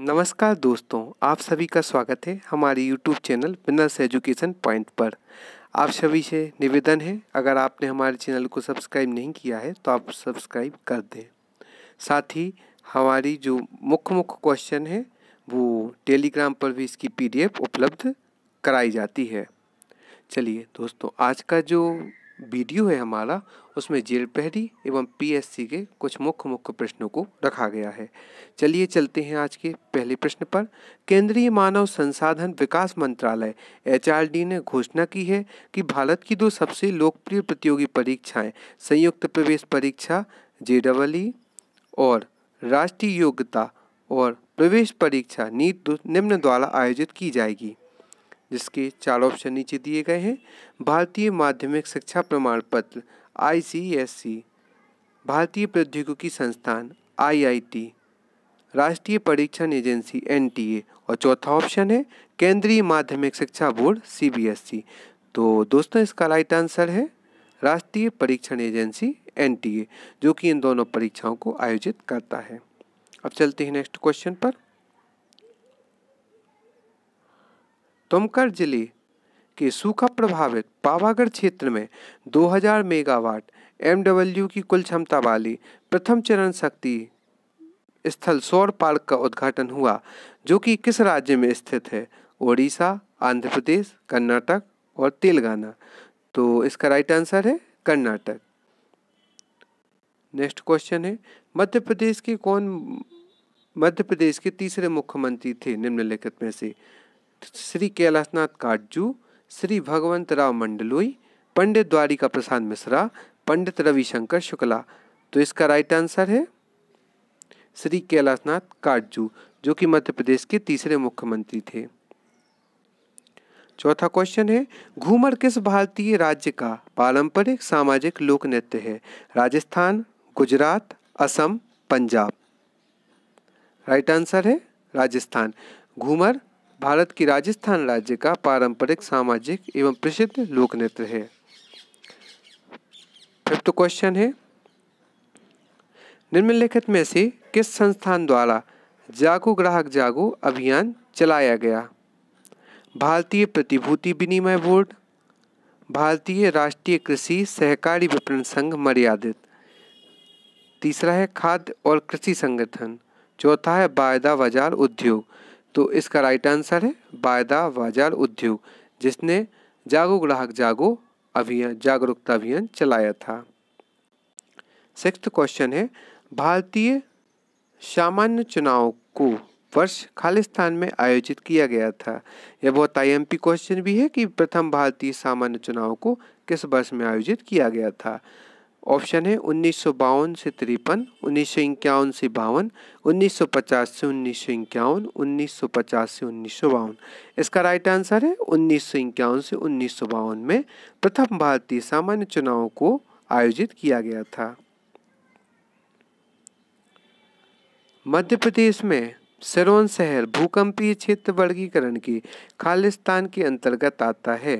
नमस्कार दोस्तों आप सभी का स्वागत है हमारे यूट्यूब चैनल बिनर्स एजुकेशन पॉइंट पर आप सभी से निवेदन है अगर आपने हमारे चैनल को सब्सक्राइब नहीं किया है तो आप सब्सक्राइब कर दें साथ ही हमारी जो मुख्य मुख्य क्वेश्चन है वो टेलीग्राम पर भी इसकी पीडीएफ उपलब्ध कराई जाती है चलिए दोस्तों आज का जो वीडियो है हमारा उसमें जेल पहरी एवं पीएससी के कुछ मुख्य मुख्य प्रश्नों को रखा गया है चलिए चलते हैं आज के पहले प्रश्न पर केंद्रीय मानव संसाधन विकास मंत्रालय एच ने घोषणा की है कि भारत की दो सबसे लोकप्रिय प्रतियोगी परीक्षाएं संयुक्त प्रवेश परीक्षा जे डबल और राष्ट्रीय योग्यता और प्रवेश परीक्षा नीट निम्न द्वारा आयोजित की जाएगी जिसके चार ऑप्शन नीचे दिए गए हैं भारतीय माध्यमिक शिक्षा प्रमाण पत्र आई भारतीय प्रौद्योगिकी संस्थान आई राष्ट्रीय परीक्षण एजेंसी एन और चौथा ऑप्शन है केंद्रीय माध्यमिक शिक्षा बोर्ड सी e। तो दोस्तों इसका राइट आंसर है राष्ट्रीय परीक्षण एजेंसी एन जो कि इन दोनों परीक्षाओं को आयोजित करता है अब चलते हैं नेक्स्ट क्वेश्चन पर तुमकर जिले के सूखा प्रभावित पावागढ़ क्षेत्र में 2000 मेगावाट एमडब्ल्यू की कुल क्षमता वाली प्रथम चरण शक्ति स्थल सौर पार्क का उद्घाटन हुआ जो कि किस राज्य में स्थित है ओडिशा आंध्र प्रदेश कर्नाटक और तेलंगाना तो इसका राइट आंसर है कर्नाटक नेक्स्ट क्वेश्चन है मध्य प्रदेश के कौन मध्य प्रदेश के तीसरे मुख्यमंत्री थे निम्नलिखित में से श्री कैलाशनाथ काटजू श्री भगवंत राव मंडलोई पंडित द्वारिका प्रसाद मिश्रा पंडित रविशंकर शुक्ला तो इसका राइट आंसर है श्री कैलाशनाथ काटजू जो कि मध्य प्रदेश के तीसरे मुख्यमंत्री थे चौथा क्वेश्चन है घूमर किस भारतीय राज्य का पारंपरिक सामाजिक लोक नृत्य है राजस्थान गुजरात असम पंजाब राइट आंसर है राजस्थान घूमर भारत की राजस्थान राज्य का पारंपरिक सामाजिक एवं प्रसिद्ध लोक नृत्य है फिफ्थ क्वेश्चन तो है निम्नलिखित में से किस संस्थान द्वारा जागो ग्राहक जागो अभियान चलाया गया भारतीय प्रतिभूति विनिमय बोर्ड भारतीय राष्ट्रीय कृषि सहकारी विपणन संघ मर्यादित तीसरा है खाद्य और कृषि संगठन चौथा है वायदा बाजार उद्योग तो इसका राइट आंसर है वायदा बाजार उद्योग जिसने जागो ग्राहक जागो अभियान जागरूकता अभियान चलाया था सिक्स क्वेश्चन है भारतीय सामान्य चुनाव को वर्ष खालिस्तान में आयोजित किया गया था यह बहुत आईएमपी क्वेश्चन भी है कि प्रथम भारतीय सामान्य चुनाव को किस वर्ष में आयोजित किया गया था ऑप्शन है उन्नीस से तिरपन उन्नीस से बावन उन्नीस से उन्नीस सौ इक्यावन उन्नीस से उन्नीस इसका राइट आंसर है उन्नीस से उन्नीस में प्रथम भारतीय सामान्य चुनाव को आयोजित किया गया था मध्य प्रदेश में सरोन शहर भूकंपीय क्षेत्र वर्गीकरण के खालिस्तान के अंतर्गत आता है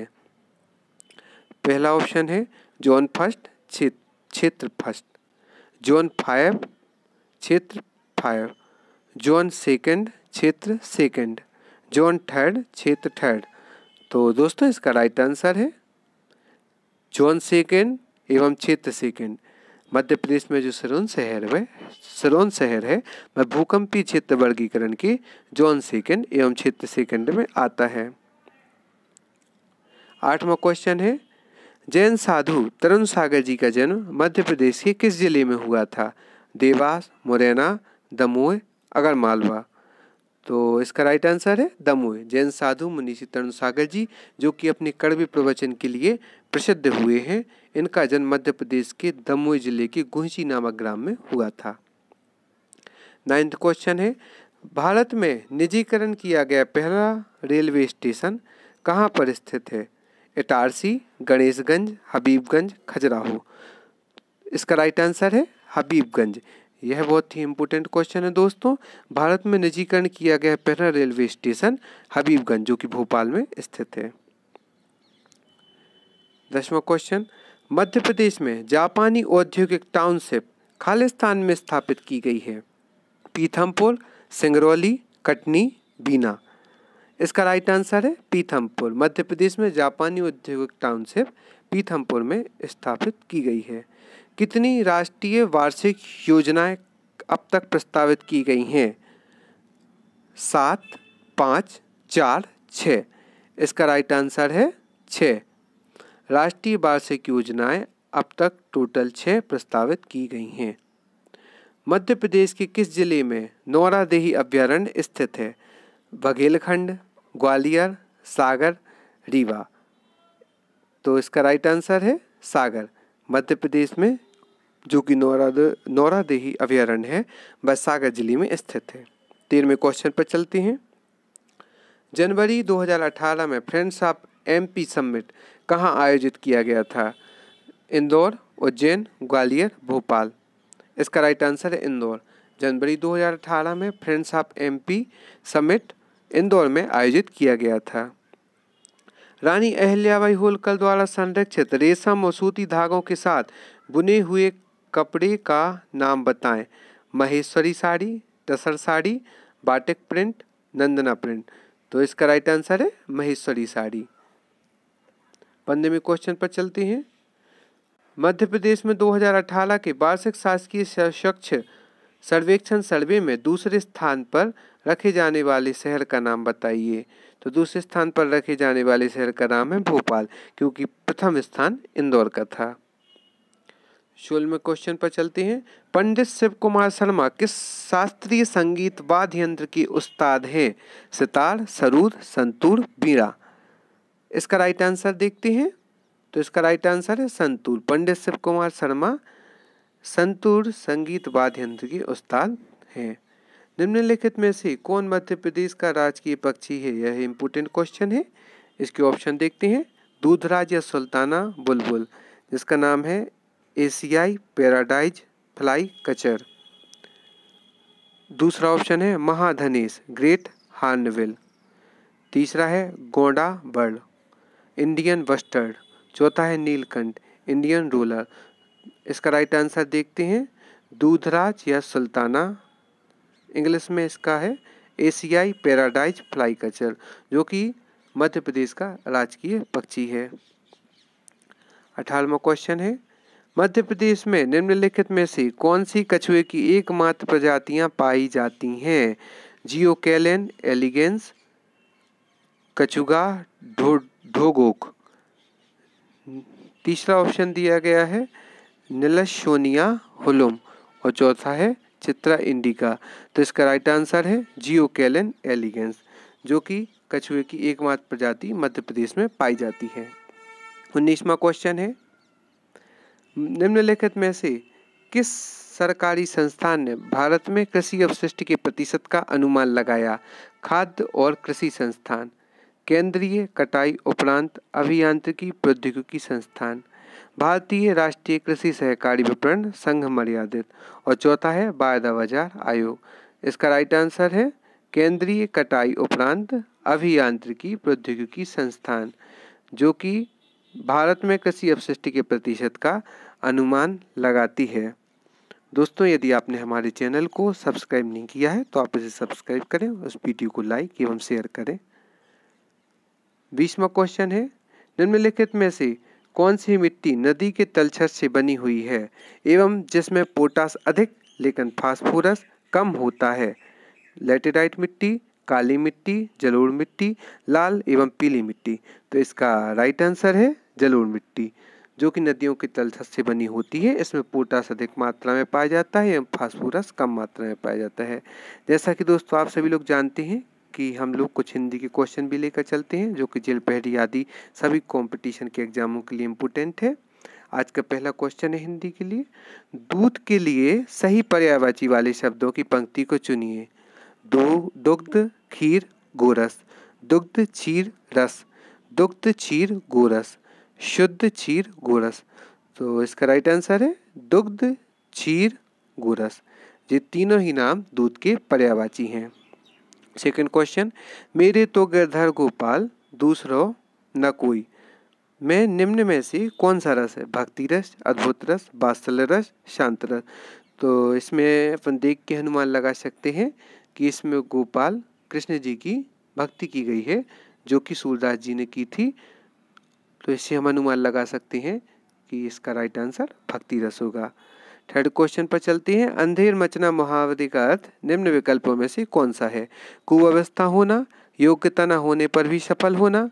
पहला ऑप्शन है जोन फर्स्ट क्षेत्र क्षेत्र फर्स्ट जोन फाइव क्षेत्र फाइव जोन सेकंड क्षेत्र सेकंड जोन थर्ड क्षेत्र थर्ड तो दोस्तों इसका राइट आंसर है जोन सेकंड एवं क्षेत्र सेकंड मध्य प्रदेश में जो सरोन शहर है सरोन शहर है वह भूकंपी क्षेत्र वर्गीकरण के जोन सेकंड एवं क्षेत्र सेकंड में आता है आठवां क्वेश्चन है जैन साधु तरुण सागर जी का जन्म मध्य प्रदेश के किस जिले में हुआ था देवास मुरैना दमोह अगरमालवा तो इसका राइट आंसर है दमोह जैन साधु मुनीषी तरुण सागर जी जो कि अपने कड़वे प्रवचन के लिए प्रसिद्ध हुए हैं इनका जन्म मध्य प्रदेश के दमोह जिले के गुहची नामक ग्राम में हुआ था नाइन्थ क्वेश्चन है भारत में निजीकरण किया गया पहला रेलवे स्टेशन कहाँ पर स्थित है इटारसी गणेशगंज हबीबगंज खजुराहो इसका राइट आंसर है हबीबगंज यह बहुत ही इम्पोर्टेंट क्वेश्चन है दोस्तों भारत में निजीकरण किया गया पहला रेलवे स्टेशन हबीबगंज जो कि भोपाल में स्थित है दसवा क्वेश्चन मध्य प्रदेश में जापानी औद्योगिक टाउनशिप खालिस्तान में स्थापित की गई है पीथमपुर सिंगरौली कटनी बीना इसका राइट आंसर है पीथमपुर मध्य प्रदेश में जापानी औद्योगिक टाउनशिप पीथमपुर में स्थापित की गई है कितनी राष्ट्रीय वार्षिक योजनाएं अब तक प्रस्तावित की गई हैं सात पाँच चार छ इसका राइट आंसर है छ राष्ट्रीय वार्षिक योजनाएं अब तक टोटल छः प्रस्तावित की गई हैं मध्य प्रदेश के किस जिले में नौरादेही अभ्यारण्य स्थित है बघेलखंड ग्वालियर सागर रीवा तो इसका राइट आंसर है सागर मध्य प्रदेश में जो कि नौरा नौरा देही अभ्यारण्य है वह सागर जिले में स्थित है तेरहवें क्वेश्चन पर चलते हैं जनवरी 2018 में फ्रेंड्स ऑफ एमपी समिट कहाँ आयोजित किया गया था इंदौर उज्जैन ग्वालियर भोपाल इसका राइट आंसर है इंदौर जनवरी 2018 में friends of MP summit Indore में आयोजित किया गया था रानी अहल्याबाई होलकर द्वारा संरक्षित रेशम और सूती धागों के साथ बुने हुए कपड़े का नाम बताएं Maheshwari sari Tussar sari batik print Nandana print तो इसका राइट आंसर है महेश्वरी साड़ी पंद्रहवें क्वेश्चन पर चलते हैं मध्य प्रदेश में 2018 के वार्षिक शासकीय शिक्षक सर्वेक्षण सर्वे में दूसरे स्थान पर रखे जाने वाले शहर का नाम बताइए तो दूसरे स्थान पर रखे जाने वाले शहर का नाम है भोपाल क्योंकि प्रथम स्थान इंदौर का था में क्वेश्चन पर चलते हैं पंडित शिव कुमार शर्मा किस शास्त्रीय संगीत वाद्य यंत्र के उस्ताद हैं सितार सरूर संतूर बीड़ा इसका राइट आंसर देखते हैं तो इसका राइट आंसर है संतूर पंडित शिव कुमार शर्मा संतूर संगीत वाद्य यंत्र के उस्ताद हैं निम्नलिखित में से कौन मध्य प्रदेश का राजकीय पक्षी है यह इम्पोर्टेंट क्वेश्चन है इसके ऑप्शन देखते हैं दूधराज या सुल्ताना बुलबुल जिसका नाम है एशियाई पैराडाइज फ्लाई कचर दूसरा ऑप्शन है महाधनेश ग्रेट हार्नविल तीसरा है गोंडा बर्ड इंडियन बस्टर्ड चौथा है नीलकंठ इंडियन रूलर इसका राइट आंसर देखते हैं दूधराज या सुल्ताना इंग्लिश में इसका है एशियाई पैराडाइज फ्लाई कचर जो कि मध्य प्रदेश का राजकीय पक्षी है अठारहवा क्वेश्चन है मध्य प्रदेश में निम्नलिखित में से कौन सी कछुए की एकमात्र प्रजातियां पाई जाती हैं जियो कैलन एलिगेंस कछुगा ढोगोक तीसरा ऑप्शन दिया गया है निलशोनिया होलम और चौथा है चित्रा इंडिका तो इसका राइट आंसर है जियो कैलन एलिगेंस जो कि कछुए की एकमात्र प्रजाति मध्य प्रदेश में पाई जाती है उन्नीसवा क्वेश्चन है निम्नलिखित में से किस सरकारी संस्थान ने भारत में कृषि अवशिष्ट के प्रतिशत का अनुमान लगाया खाद्य और कृषि संस्थान केंद्रीय कटाई उपरांत अभियांत्रिकी प्रौद्योगिकी संस्थान भारतीय राष्ट्रीय कृषि सहकारी विपणन संघ मर्यादित और चौथा है वायदा बाजार आयोग इसका राइट आंसर है केंद्रीय कटाई उपरांत अभियांत्रिकी प्रौद्योगिकी संस्थान जो कि भारत में कृषि अवशिष्टि के प्रतिशत का अनुमान लगाती है दोस्तों यदि आपने हमारे चैनल को सब्सक्राइब नहीं किया है तो आप इसे सब्सक्राइब करें उस वीडियो को लाइक एवं शेयर करें बीसवा क्वेश्चन है निम्नलिखित में से कौन सी मिट्टी नदी के तलछट से बनी हुई है एवं जिसमें पोटास अधिक लेकिन फास्फोरस कम होता है लेटेराइट मिट्टी काली मिट्टी जलोड़ मिट्टी लाल एवं पीली मिट्टी तो इसका राइट आंसर है जलोड़ मिट्टी जो कि नदियों के तलछट से बनी होती है इसमें पोटास अधिक मात्रा में पाया जाता है एवं फास्फोरस कम मात्रा में पाया जाता है जैसा कि दोस्तों आप सभी लोग जानते हैं कि हम लोग कुछ हिंदी के क्वेश्चन भी लेकर चलते हैं जो कि जेल पहरी आदि सभी कंपटीशन के एग्जामों के लिए इम्पोर्टेंट है आज का पहला क्वेश्चन है हिंदी के लिए दूध के लिए सही पर्यायवाची वाले शब्दों की पंक्ति को चुनिए दो दुग्ध खीर गोरस दुग्ध चीर रस दुग्ध चीर गोरस शुद्ध चीर गोरस तो इसका राइट आंसर है दुग्ध चीर गोरस ये तीनों ही नाम दूध के पर्यायवाची हैं सेकेंड क्वेश्चन मेरे तो गिरधर गोपाल दूसरो न कोई मैं निम्न में से कौन सा रस है भक्ति रस अद्भुत रस बात्सल्य रस शांत रस तो इसमें अपन देख के अनुमान लगा सकते हैं कि इसमें गोपाल कृष्ण जी की भक्ति की गई है जो कि सूरदास जी ने की थी तो इससे हम अनुमान लगा सकते हैं कि इसका राइट आंसर भक्ति रस होगा थर्ड क्वेश्चन पर चलती है अंधेर मचना मुहावरे का अर्थ निम्न विकल्पों में से कौन सा है कुव्यवस्था होना योग्यता न होने पर भी सफल होना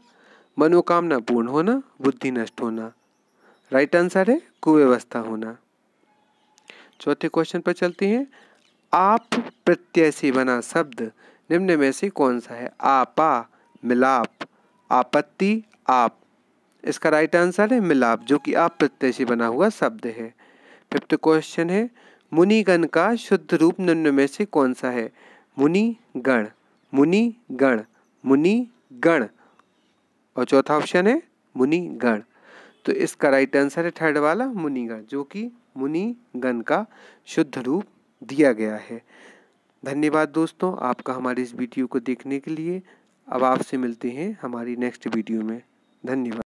मनोकामना पूर्ण होना बुद्धि नष्ट होना राइट आंसर है कुव्यवस्था होना चौथे क्वेश्चन पर चलती हैं आप प्रत्यय बना शब्द निम्न में से कौन सा है आपा मिलाप आपत्ति आप इसका राइट आंसर है मिलाप जो कि आप प्रत्यय बना हुआ शब्द है फिफ्थ क्वेश्चन है मुनिगण का शुद्ध रूप निम्न में से कौन सा है मुनि गण मुनि गण मुनि गण और चौथा ऑप्शन है मुनि गण तो इसका राइट आंसर है थर्ड वाला मुनिगण जो कि मुनिगण का शुद्ध रूप दिया गया है धन्यवाद दोस्तों आपका हमारे इस वीडियो को देखने के लिए अब आपसे मिलते हैं हमारी नेक्स्ट वीडियो में धन्यवाद